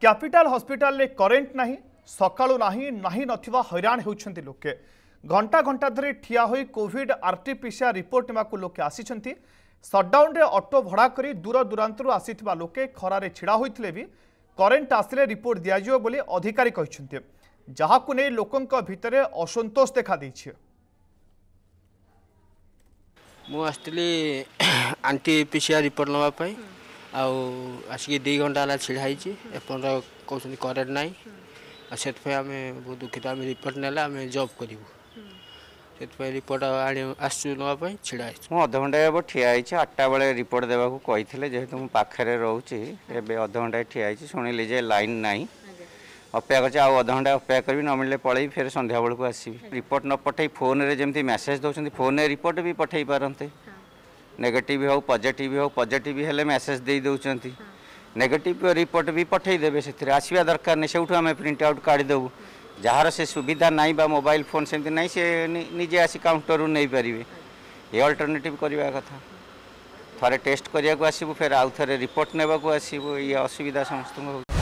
capital ହସ୍ପିଟାଲରେ current ନାହିଁ ସକାଳୁ ନାହିଁ ନାହିଁ ନଥିବା ହଇରାଣ ହେଉଛନ୍ତି ଲୋକେ ଘଣ୍ଟା ଘଣ୍ଟା ଧରି ଠିଆ ହୋଇ କୋଭିଡ ଆର୍ଟିପିସିଆର ରିପୋର୍ଟ ନେବାକୁ ଲୋକେ ଆସିଛନ୍ତି ସଟ୍ଡାଉନରେ ଅଟୋ ଭଡ଼ା କରି ଦୂର ଦୂରାନ୍ତରୁ ଆସିଥିବା ଲୋକେ ଖରାରେ ଛିଡ଼ା ହୋଇଥିଲେ ବି କରେଣ୍ଟ ଆସିଲେ ରିପୋର୍ଟ ଦିଆଯିବ ବୋଲି ଅଧିକାରୀ କହିଛନ୍ତି ଯାହାକୁ ନେଇ ଲୋକଙ୍କ ଭିତରେ ଅସନ୍ତୋଷ ଦେଖାଦେଇଛି ମୁଁ ଆସିଥିଲି ଆଣ୍ଟି ପିସିଆର ରିପୋର୍ଟ ନେବା ପାଇଁ ଆଉ ଆସିକି ଦୁଇ ଘଣ୍ଟା ହେଲା ଛିଡ଼ା ହେଇଛି ଏପର୍ଯ୍ୟନ୍ତ କହୁଛନ୍ତି କରେଣ୍ଟ ନାହିଁ ଆଉ ସେଥିପାଇଁ ଆମେ ବହୁତ ଦୁଃଖିତ ଆମେ ରିପୋର୍ଟ ନେଲେ ଆମେ ଜବ୍ କରିବୁ ସେଥିପାଇଁ ରିପୋର୍ଟ ଆଣି ଆସିଛୁ ନେବା ପାଇଁ ଛିଡ଼ା ହେଇଛି ମୁଁ ଅଧଘଣ୍ଟାଏ ହେବ ଠିଆ ହେଇଛି ଆଠଟା ବେଳେ ରିପୋର୍ଟ ଦେବାକୁ କହିଥିଲେ ଯେହେତୁ ମୁଁ ପାଖରେ ରହୁଛି ଏବେ ଅଧଘଣ୍ଟାଏ ଠିଆ ହେଇଛି ଶୁଣିଲି ଯେ ଲାଇନ୍ ନାହିଁ ଅପେକ୍ଷା କରିଛି ଆଉ ଅଧଘଣ୍ଟା ଅପେକ୍ଷା କରିବି ନ ମିଳିଲେ ପଳେଇବି ଫେର ସନ୍ଧ୍ୟାବେଳକୁ ଆସିବି ରିପୋର୍ଟ ନ ପଠାଇ ଫୋନ୍ରେ ଯେମିତି ମେସେଜ୍ ଦେଉଛନ୍ତି ଫୋନ୍ରେ ରିପୋର୍ଟ ବି ପଠାଇ ପାରନ୍ତେ नेगेटिव हो पजिट हो पजिट हेल्ले मेसेज दे दौंट नेगेटिव रिपोर्ट भी पठेदेवे से आसवा दरकार नहीं सब आम प्रिंट आउट काढ़ीदेव जार से सुविधा नाई बा मोबाइल फोन से ना से निजे आसी काउंटर रू नहीं पारे ये अल्टरनेटिव करवा कथा थे टेस्ट करने को आसबू फेर आउ थ रिपोर्ट नेवाक आसबू ये असुविधा समस्त हो